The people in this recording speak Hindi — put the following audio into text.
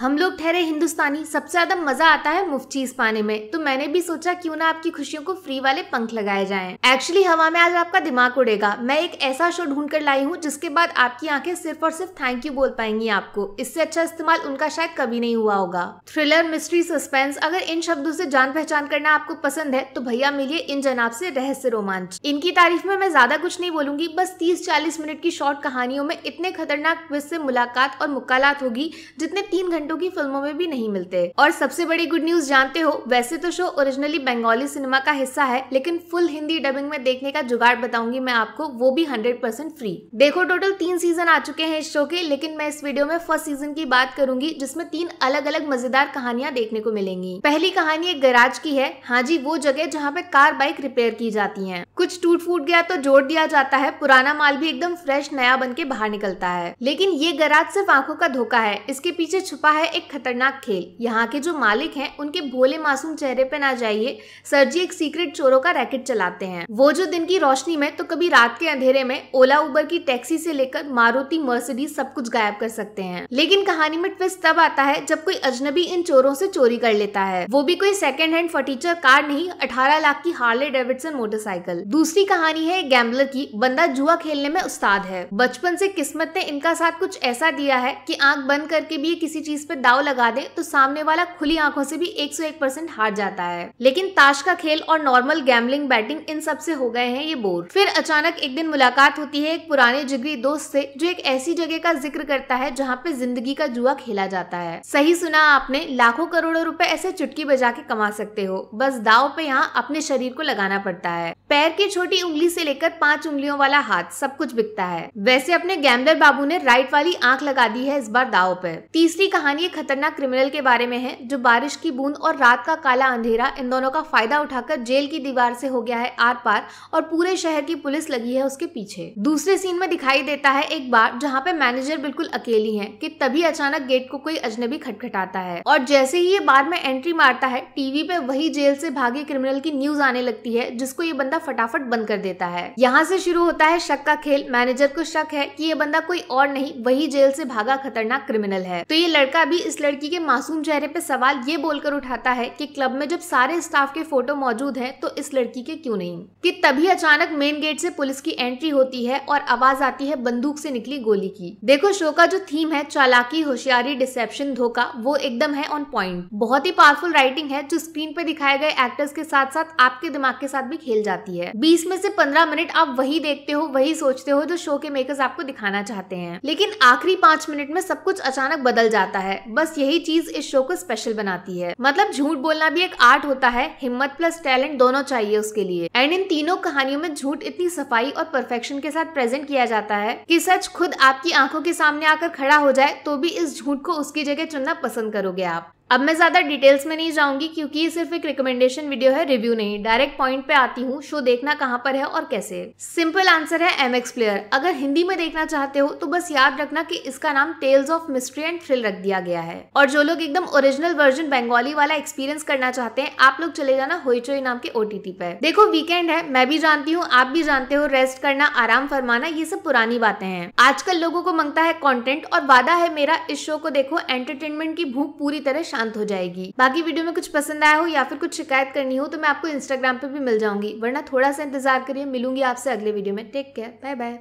हम लोग ठहरे हिंदुस्तानी सबसे ज़्यादा मज़ा आता है मुफ्त चीज़ पाने में तो मैंने भी सोचा क्यों ना आपकी खुशियों को फ्री वाले पंख लगाए जाएं। एक्चुअली हवा में आज आपका दिमाग उड़ेगा मैं एक ऐसा शो ढूंढ कर लाई हूँ जिसके बाद आपकी आंखें सिर्फ और सिर्फ थैंक यू बोल पाएंगी आपको इससे अच्छा इस्तेमाल उनका शायद कभी नहीं हुआ होगा थ्रिलर मिस्ट्री सस्पेंस अगर इन शब्दों से जान पहचान करना आपको पसंद है तो भैया मिलिए इन जनाब से रहस्य रोमांच इनकी तारीफ में मैं ज्यादा कुछ नहीं बोलूंगी बस तीस चालीस मिनट की शॉर्ट कहानियों में इतने खतरनाक क्विज से मुलाकात और मुकालात होगी जितने तीन घंटे घंटों की फिल्मों में भी नहीं मिलते और सबसे बड़ी गुड न्यूज जानते हो वैसे तो शो ओरिजिनली बंगाली सिनेमा का हिस्सा है लेकिन फुल हिंदी डबिंग में देखने का जुगाड़ बताऊंगी मैं आपको वो भी हंड्रेड परसेंट फ्री देखो टोटल तीन सीजन आ चुके हैं इस शो के लेकिन मैं इस वीडियो में फर्स्ट सीजन की बात करूंगी जिसमें तीन अलग अलग मजेदार कहानियां देखने को मिलेंगी पहली कहानी एक गराज की है हाँ जी वो जगह जहाँ पे कार बाइक रिपेयर की जाती है कुछ टूट फूट गया तो जोड़ दिया जाता है पुराना माल भी एकदम फ्रेश नया बन के बाहर निकलता है लेकिन ये गराज सिर्फ आंखों का धोखा है इसके पीछे छुपा है है एक खतरनाक खेल यहाँ के जो मालिक हैं उनके भोले मासूम चेहरे पे ना जाइए सर जी एक सीक्रेट चोरों का रैकेट चलाते हैं वो जो दिन की रोशनी में तो कभी रात के अंधेरे में ओला उबर की टैक्सी से लेकर मारुति मर्सिडीज सब कुछ गायब कर सकते हैं लेकिन कहानी में ट्विस्ट तब आता है जब कोई अजनबी इन चोरों से चोरी कर लेता है वो भी कोई सेकेंड हैंड फर्टीचर कार नहीं अठारह लाख की हार्ले डेविडसन मोटरसाइकिल दूसरी कहानी है गैम्बलर की बंदा जुआ खेलने में उस्ताद है बचपन से किस्मत ने इनका साथ कुछ ऐसा दिया है की आँख बंद करके भी किसी चीज चीज पे दाव लगा दे तो सामने वाला खुली आंखों से भी 101 परसेंट हार जाता है लेकिन ताश का खेल और नॉर्मल गैमलिंग बैटिंग इन सब से हो गए हैं ये बोर फिर अचानक एक दिन मुलाकात होती है एक पुराने जिगरी दोस्त से जो एक ऐसी जगह का जिक्र करता है जहाँ पे जिंदगी का जुआ खेला जाता है सही सुना आपने लाखों करोड़ों रूपए ऐसे चुटकी बजा के कमा सकते हो बस दाव पे यहाँ अपने शरीर को लगाना पड़ता है पैर की छोटी उंगली से लेकर पांच उंगलियों वाला हाथ सब कुछ बिकता है वैसे अपने गैमलर बाबू ने राइट वाली आंख लगा दी है इस बार दाव पे तीसरी कहानी कहानी एक खतरनाक क्रिमिनल के बारे में है जो बारिश की बूंद और रात का काला अंधेरा इन दोनों का फायदा उठाकर जेल की दीवार से हो गया है आर पार और पूरे शहर की पुलिस लगी है उसके पीछे दूसरे सीन में दिखाई देता है एक बार जहाँ पे मैनेजर बिल्कुल अकेली है की तभी अचानक गेट को कोई अजनबी खटखटाता है और जैसे ही ये बार में एंट्री मारता है टीवी पे वही जेल से भागे क्रिमिनल की न्यूज आने लगती है जिसको ये बंदा फटाफट बंद कर देता है यहाँ से शुरू होता है शक का खेल मैनेजर को शक है की ये बंदा कोई और नहीं वही जेल से भागा खतरनाक क्रिमिनल है तो ये लड़का पत्रकारिता भी इस लड़की के मासूम चेहरे पर सवाल ये बोलकर उठाता है कि क्लब में जब सारे स्टाफ के फोटो मौजूद हैं तो इस लड़की के क्यों नहीं कि तभी अचानक मेन गेट से पुलिस की एंट्री होती है और आवाज आती है बंदूक से निकली गोली की देखो शो का जो थीम है चालाकी होशियारी डिसेप्शन धोखा वो एकदम है ऑन पॉइंट बहुत ही पावरफुल राइटिंग है जो स्क्रीन पे दिखाए गए एक्टर्स के साथ साथ आपके दिमाग के साथ भी खेल जाती है बीस में से पंद्रह मिनट आप वही देखते हो वही सोचते हो जो शो के मेकर्स आपको दिखाना चाहते हैं लेकिन आखिरी पांच मिनट में सब कुछ अचानक बदल जाता है है बस यही चीज इस शो को स्पेशल बनाती है मतलब झूठ बोलना भी एक आर्ट होता है हिम्मत प्लस टैलेंट दोनों चाहिए उसके लिए एंड इन तीनों कहानियों में झूठ इतनी सफाई और परफेक्शन के साथ प्रेजेंट किया जाता है कि सच खुद आपकी आंखों के सामने आकर खड़ा हो जाए तो भी इस झूठ को उसकी जगह चुनना पसंद करोगे आप अब मैं ज़्यादा डिटेल्स में नहीं जाऊंगी क्योंकि ये सिर्फ एक रिकमेंडेशन वीडियो है रिव्यू नहीं डायरेक्ट पॉइंट पे आती हूँ शो देखना कहाँ पर है और कैसे सिंपल आंसर है एम एक्स प्लेयर अगर हिंदी में देखना चाहते हो तो बस याद रखना कि इसका नाम tales of mystery and thrill रख दिया गया है और जो लोग एकदम ओरिजिनल वर्जन बंगाली वाला एक्सपीरियंस करना चाहते हैं आप लोग चले जाना होईचोई नाम के ओटीटी पर देखो वीकेंड है मैं भी जानती हूँ आप भी जानते हो रेस्ट करना आराम फरमाना ये सब पुरानी बातें हैं आजकल लोगों को मंगता है कॉन्टेंट और वादा है मेरा इस शो को देखो एंटरटेनमेंट की भूख पूरी तरह शांत हो जाएगी बाकी वीडियो में कुछ पसंद आया हो या फिर कुछ शिकायत करनी हो तो मैं आपको इंस्टाग्राम पर भी मिल जाऊंगी वरना थोड़ा सा इंतजार करिए मिलूंगी आपसे अगले वीडियो में टेक केयर बाय बाय